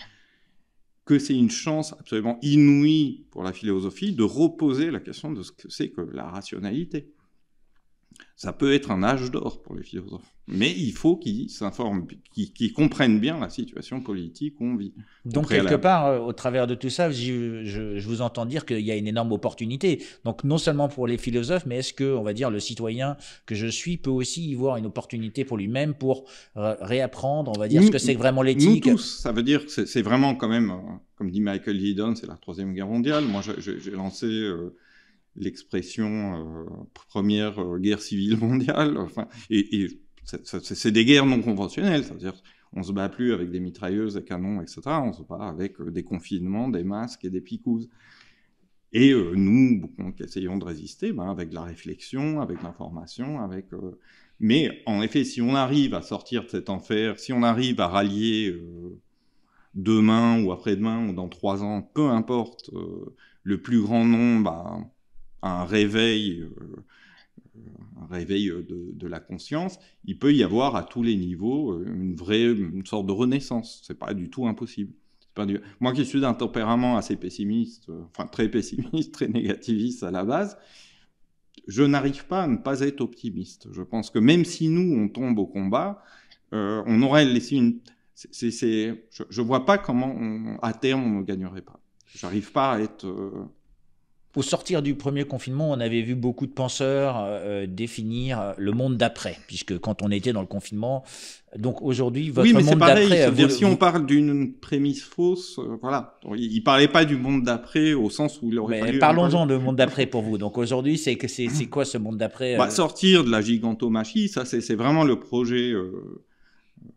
que c'est une chance absolument inouïe pour la philosophie de reposer la question de ce que c'est que la rationalité ça peut être un âge d'or pour les philosophes. Mais il faut qu'ils s'informent, qu'ils comprennent bien la situation politique où on vit. Donc, quelque part, euh, au travers de tout ça, je, vous entends dire qu'il y a une énorme opportunité. Donc, non seulement pour les philosophes, mais est-ce que, on va dire, le citoyen que je suis peut aussi y voir une opportunité pour lui-même pour réapprendre, on va dire, ce que c'est vraiment l'éthique Nous tous, ça veut dire que c'est vraiment quand même, euh, comme dit Michael Yeadon, c'est la Troisième Guerre mondiale. Moi, j'ai lancé euh, l'expression euh, première euh, guerre civile mondiale. Enfin, et, c'est des guerres non conventionnelles, c'est-à-dire on se bat plus avec des mitrailleuses, des canons, etc. On se bat avec euh, des confinements, des masques et des picouzes. Et nous, essayons de résister, ben, avec de la réflexion, avec l'information, avec. Mais en effet, si on arrive à sortir de cet enfer, si on arrive à rallier demain ou après-demain ou dans trois ans, peu importe, le plus grand nombre. Ben, un réveil, euh, un réveil euh, de, la conscience, il peut y avoir à tous les niveaux euh, une vraie une sorte de renaissance. C'est pas du tout impossible. Pas Moi qui suis d'un tempérament assez pessimiste, enfin très pessimiste, très négativiste à la base, je n'arrive pas à ne pas être optimiste. Je pense que même si nous, on tombe au combat, on aurait laissé une... Je ne vois pas comment, à terme, on ne gagnerait pas. J'arrive pas à être... Au sortir du premier confinement, on avait vu beaucoup de penseurs euh, euh, définir euh, le monde d'après, puisque quand on était dans le confinement, donc aujourd'hui, votre oui, mais cest pareil. Si on parle d'une prémisse fausse, voilà, il, ne parlait pas du monde d'après au sens où il aurait. Mais parlons-en de monde d'après pour vous. Donc aujourd'hui, c'est que c'est quoi ce monde d'après bah, Sortir de la gigantomachie, ça c'est vraiment le projet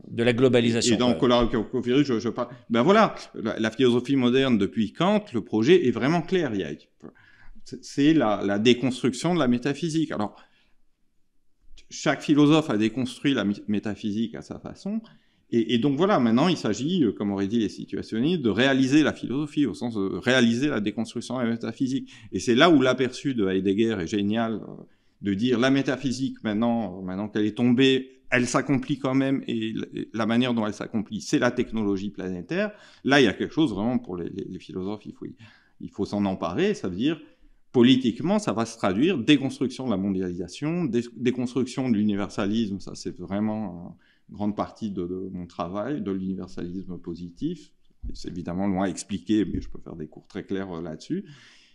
de la globalisation. Et dans Colari je, je parle. Ben voilà, la, philosophie moderne depuis Kant, le projet est vraiment clair. Il y a c'est la, déconstruction de la métaphysique. Alors, chaque philosophe a déconstruit la métaphysique à sa façon. Et, donc voilà, maintenant il s'agit, euh, comme auraient dit les situationnistes, de réaliser la philosophie, au sens de euh, réaliser la déconstruction de la métaphysique. Et c'est là où l'aperçu de Heidegger est génial, euh, de dire la métaphysique, maintenant, maintenant qu'elle est tombée, elle s'accomplit quand même, et la manière dont elle s'accomplit, c'est la technologie planétaire. Là, il y a quelque chose vraiment pour les, philosophes, il faut, il faut s'en emparer, ça veut dire politiquement, ça va se traduire déconstruction de la mondialisation, déconstruction de l'universalisme, ça c'est vraiment une grande partie de, mon travail, de l'universalisme positif. C'est évidemment loin à expliquer, mais je peux faire des cours très clairs euh, là-dessus.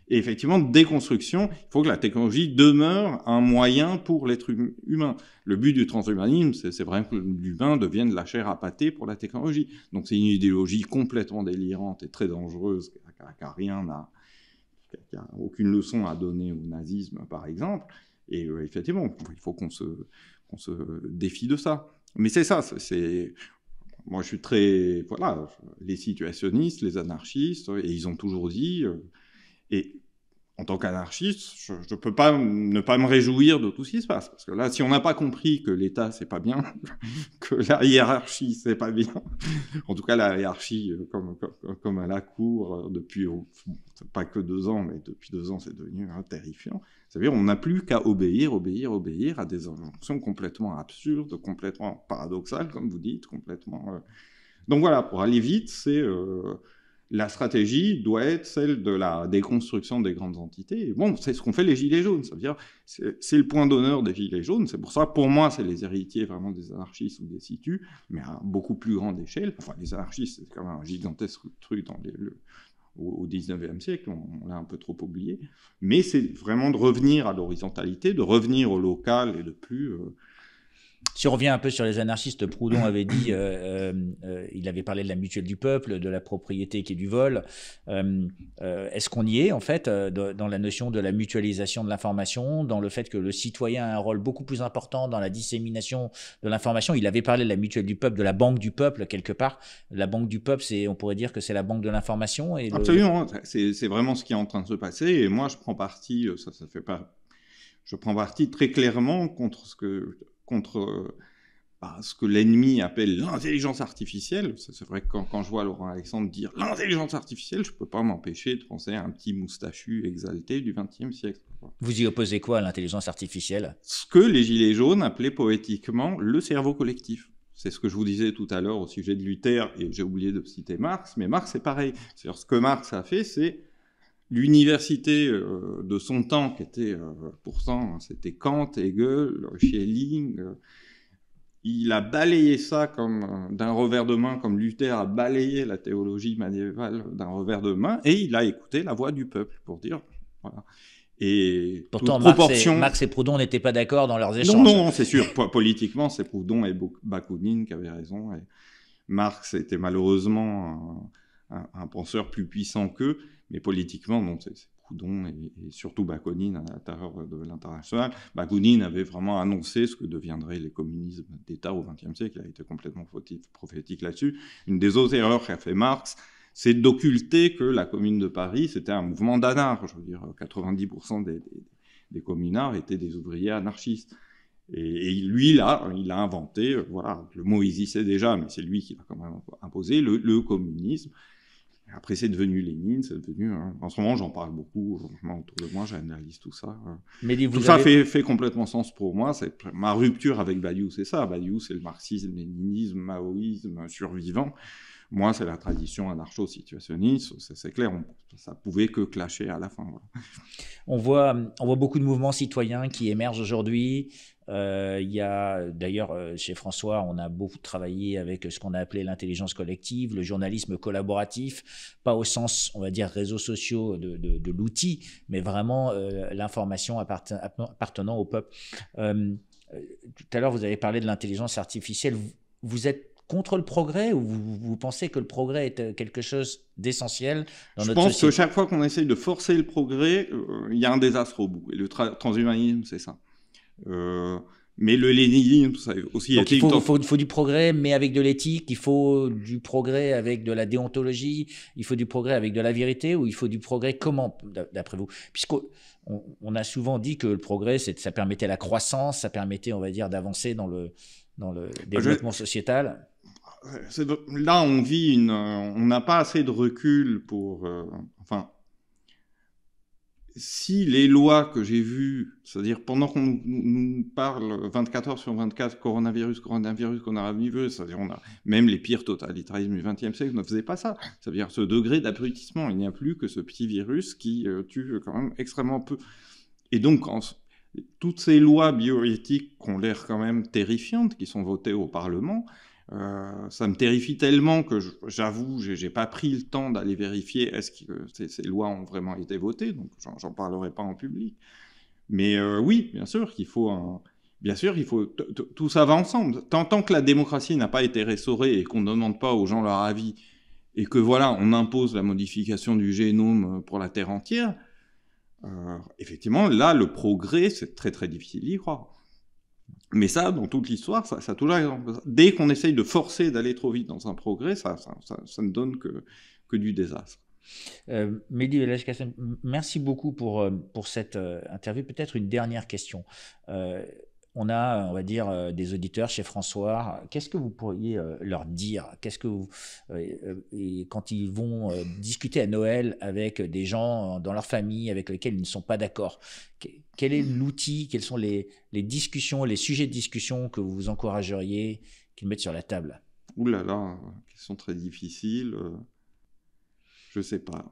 Et effectivement, déconstruction, il faut que la technologie demeure un moyen pour l'être hum-, humain. Le but du transhumanisme, c'est vraiment que l'humain devienne la chair à pâté pour la technologie. Donc c'est une idéologie complètement délirante et très dangereuse, car rien n'a qui aucune leçon à donner au nazisme, par exemple. Et euh, effectivement, il faut qu'on se, se, défie de ça. Mais c'est ça, c'est... Moi, je suis très... Voilà, les situationnistes, les anarchistes, et ils ont toujours dit... Euh, et en tant qu'anarchiste, je ne peux pas ne pas me réjouir de tout ce qui se passe. Parce que là, si on n'a pas compris que l'État, c'est pas bien, que la hiérarchie, c'est pas bien, en tout cas la hiérarchie euh, comme, à la cour, euh, depuis pas que deux ans, mais depuis deux ans, c'est devenu hein, terrifiant. C'est-à-dire on n'a plus qu'à obéir, obéir, obéir à des injonctions complètement absurdes, complètement paradoxales, comme vous dites, complètement... Euh. Donc voilà, pour aller vite, c'est la stratégie doit être celle de la déconstruction des grandes entités. bon, c'est ce qu'on fait les Gilets jaunes. Ça veut dire, c'est le point d'honneur des Gilets jaunes. C'est pour ça, pour moi, c'est les héritiers vraiment des anarchistes ou des situs, mais à beaucoup plus grande échelle. Enfin, les anarchistes, c'est quand même un gigantesque truc dans au, 19e siècle, on, l'a un peu trop oublié. Mais c'est vraiment de revenir à l'horizontalité, de revenir au local et de plus. Euh, si on revient un peu sur les anarchistes, Proudhon avait dit, euh, euh, euh, il avait parlé de la mutuelle du peuple, de la propriété qui est du vol. Est-ce qu'on y est, en fait, dans la notion de la mutualisation de l'information, dans le fait que le citoyen a un rôle beaucoup plus important dans la dissémination de l'information Il avait parlé de la mutuelle du peuple, de la banque du peuple, quelque part. La banque du peuple, on pourrait dire que c'est la banque de l'information. Absolument, c'est vraiment ce qui est en train de se passer. Et moi, je prends parti, ça, ne fait pas je prends parti très clairement contre ce que contre euh, bah, ce que l'ennemi appelle l'intelligence artificielle. C'est vrai que quand, je vois Laurent Alexandre dire l'intelligence artificielle, je ne peux pas m'empêcher de penser à un petit moustachu exalté du XXe siècle. Vous y opposez quoi à l'intelligence artificielle Ce que les Gilets jaunes appelaient poétiquement le cerveau collectif. C'est ce que je vous disais tout à l'heure au sujet de Luther, et j'ai oublié de citer Marx, mais Marx c'est pareil. ce que Marx a fait, c'est l'université euh, de son temps, qui était euh, pourtant, c'était Kant, Hegel, Schelling, euh, il a balayé ça comme d'un revers de main, comme Luther a balayé la théologie médiévale d'un revers de main, et il a écouté la voix du peuple pour dire voilà. Et pourtant, proportion... Marx, et, Proudhon n'étaient pas d'accord dans leurs échanges. Non, non, c'est sûr. Politiquement, c'est Proudhon et Bakounine qui avaient raison. Et Marx était malheureusement un, un penseur plus puissant qu'eux mais politiquement, c'est Proudhon et, surtout Bakounine à l'intérieur de l'international. Bakounine avait vraiment annoncé ce que deviendraient les communismes d'État au XXe siècle. Il a été complètement prophétique là-dessus. Une des autres erreurs qu'a fait Marx, c'est d'occulter que la Commune de Paris, c'était un mouvement d'anarchistes. Je veux dire, 90% des, communards étaient des ouvriers anarchistes. Et, lui, là, il a inventé, euh, voilà, le mot existait déjà, mais c'est lui qui l'a quand même imposé, le communisme. Après, c'est devenu Lénine, c'est devenu. Hein. En ce moment, j'en parle beaucoup. Autour de moi, j'analyse tout ça. Hein. Mais tout ça fait, fait, complètement sens pour moi. C'est ma rupture avec Badiou, c'est ça. Badiou, c'est le marxisme, léninisme, maoïsme, survivant. Moi, c'est la tradition anarcho-situationniste. C'est clair, ça pouvait que clasher à la fin. On voit, on voit beaucoup de mouvements citoyens qui émergent aujourd'hui. Euh, il y a d'ailleurs euh, chez François, on a beaucoup travaillé avec euh, ce qu'on a appelé l'intelligence collective, le journalisme collaboratif, pas au sens, on va dire, réseaux sociaux de, l'outil, mais vraiment l'information appartenant au peuple. tout à l'heure, vous avez parlé de l'intelligence artificielle. Vous, êtes contre le progrès ou vous, pensez que le progrès est quelque chose d'essentiel dans Je pense que chaque fois qu'on essaye de forcer le progrès, il y a un désastre au bout. Et le transhumanisme, c'est ça. Euh, mais le léninisme, ça aussi Donc, il faut, du progrès, mais avec de l'éthique. Il faut du progrès avec de la déontologie. Il faut du progrès avec de la vérité. Ou il faut du progrès comment, d'après vous Puisqu'on on a souvent dit que le progrès, ça permettait la croissance, ça permettait, on va dire, d'avancer dans le, dans le développement sociétal. Là, on vit une. On n'a pas assez de recul pour, euh, si les lois que j'ai vues, c'est-à-dire pendant qu'on nous, parle 24 heures sur 24, coronavirus, coronavirus, coronavirus, c'est-à-dire on a même les pires totalitarismes du XXe siècle ne faisaient pas ça. C'est-à-dire ce degré d'abrutissement, il n'y a plus que ce petit virus qui euh, tue quand même extrêmement peu. Et donc, toutes ces lois bioéthiques qui ont l'air quand même terrifiantes, qui sont votées au Parlement, euh, ça me terrifie tellement que j'avoue, j'ai pas pris le temps d'aller vérifier est-ce que ces, lois ont vraiment été votées, donc j'en parlerai pas en public. Mais euh, oui, bien sûr qu'il faut bien sûr, il faut tout ça va ensemble. Tant, que la démocratie n'a pas été restaurée et qu'on ne demande pas aux gens leur avis et que voilà, on impose la modification du génome pour la Terre entière, euh, effectivement, là, le progrès, c'est très très difficile d'y croire. Mais ça, dans toute l'histoire, ça, ça, a Dès qu'on essaye de forcer d'aller trop vite dans un progrès, ça, ça, ne donne que, que du désastre. Euh, merci beaucoup pour, euh, pour cette euh, interview. Peut-être une dernière question. Euh, on a, euh, on va dire, euh, des auditeurs chez François. Qu'est-ce que vous pourriez euh, leur dire Qu'est-ce que vous, et quand ils vont discuter à Noël avec des gens dans leur famille avec lesquels ils ne sont pas d'accord, quel est l'outil Quelles sont les, discussions, les sujets de discussion que vous encourageriez qu'ils mettent sur la table Ouh là là, sont très difficiles. Je sais pas.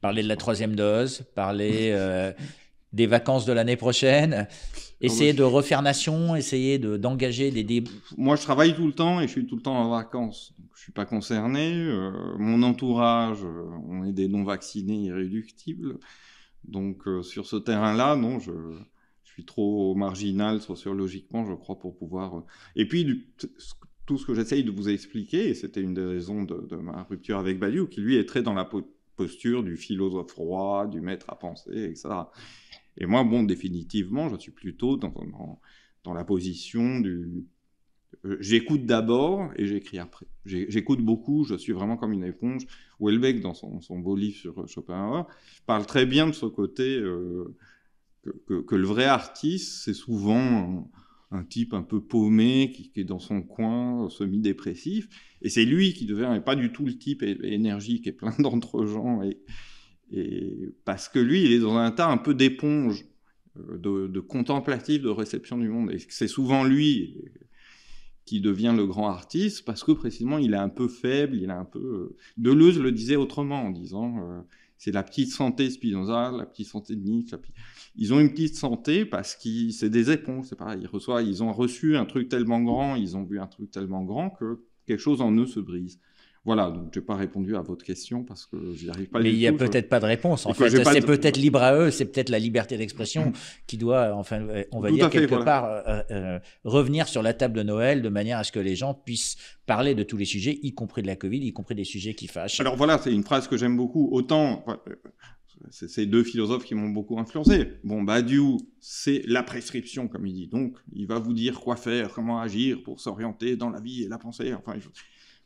Parler de la troisième dose, parler des vacances de l'année prochaine Essayer de refaire nation, essayer d'engager des débuts. Moi, je travaille tout le temps et je suis tout le temps en vacances. Donc, je suis pas concerné. Euh, mon entourage, euh, on est des non-vaccinés irréductibles. Donc, euh, sur ce terrain-là, non, je, suis trop marginal sociologiquement, je crois, pour pouvoir. Et puis, tout ce que j'essaye de vous expliquer, et c'était une des raisons de, ma rupture avec Badiou, qui lui est très dans la peau du philosophe roi, du maître à penser, etc. Et moi, bon, définitivement, je suis plutôt dans, dans, la position du... Euh, j'écoute d'abord et j'écris après. J'écoute beaucoup, je suis vraiment comme une éponge. Welbeck, dans son, son, beau livre sur Schopenhauer, parle très bien de ce côté euh, que, que, le vrai artiste, c'est souvent un type un peu paumé qui, est dans son coin, semi-dépressif. Et c'est lui qui devient, pas du tout le type énergique et plein d'entre-gens. Et, parce que lui, il est dans un tas un peu d'éponge, euh, de, contemplatif, de réception du monde. Et c'est souvent lui euh, qui devient le grand artiste parce que précisément il est un peu faible, il est un peu. Euh, Deleuze le disait autrement en disant. C'est la petite santé Spinoza, la petite santé de Nietzsche. Ils ont une petite santé parce que c'est des éponges, c'est pareil. Ils, reçoivent, ils ont reçu un truc tellement grand, ils ont vu un truc tellement grand que quelque chose en eux se brise. Voilà, donc n'ai pas répondu à votre question parce que j'y arrive pas. Mais il n'y a peut-être pas de réponse. En fait, c'est peut-être libre à eux, c'est peut-être la liberté d'expression hmm. qui doit, enfin, on va dire quelque part, euh, euh, euh, revenir sur la table de Noël de manière à ce que les gens puissent parler de tous les sujets, y compris de la Covid, y compris des sujets qui fâchent. Alors voilà, c'est une phrase que j'aime beaucoup. Autant, c'est ces deux philosophes qui m'ont beaucoup influencé. Bon, Badiou, c'est la prescription, comme il dit. Donc, il va vous dire quoi faire, comment agir pour s'orienter dans la vie et la pensée. Enfin,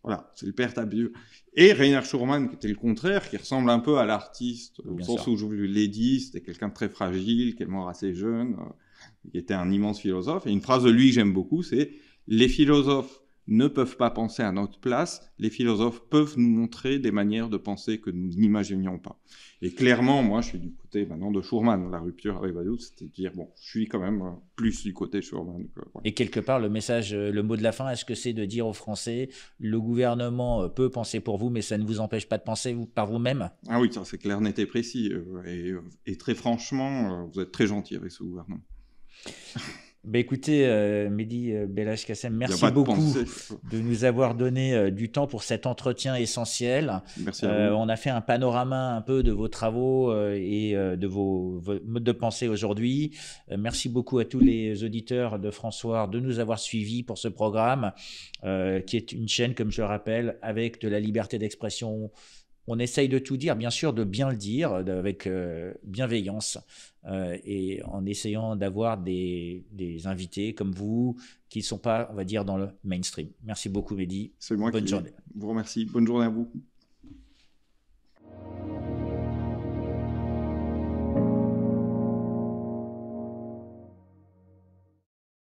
voilà, c'est le père Tabieux. Et Rainer Schurman, qui était le contraire, qui ressemble un peu à l'artiste, au sens où je vous l'ai c'était quelqu'un de très fragile, qui est mort assez jeune, euh, qui était un immense philosophe. Et une phrase de lui que j'aime beaucoup, c'est Les philosophes ne peuvent pas penser à notre place, les philosophes peuvent nous montrer des manières de penser que nous n'imaginions pas. Et clairement, moi, je suis du côté maintenant de Schurman. La rupture avec Badiou, c'était de dire, bon, je suis quand même euh, plus du côté Schurman. Et quelque part, le message, euh, le mot de la fin, est-ce que c'est de dire aux Français, le gouvernement euh, peut penser pour vous, mais ça ne vous empêche pas de penser par vous-même Ah oui, ça c'est clair, net et précis. et très franchement, vous êtes très gentil avec ce gouvernement. Bah, écoutez, euh, Mehdi euh, Belash Kassem, merci beaucoup de nous avoir donné euh, du temps pour cet entretien essentiel. on a fait un panorama un peu de vos travaux et de vos, vos, modes de pensée aujourd'hui. merci beaucoup à tous les auditeurs de François de nous avoir suivis pour ce programme, qui est une chaîne, comme je le rappelle, avec de la liberté d'expression. On essaye de tout dire, bien sûr, de bien le dire, avec bienveillance. Euh, et en essayant d'avoir des, invités comme vous qui ne sont pas, on va dire, dans le mainstream. Merci beaucoup, Mehdi. C'est moi Bonne qui journée. vous remercie. Bonne journée à vous.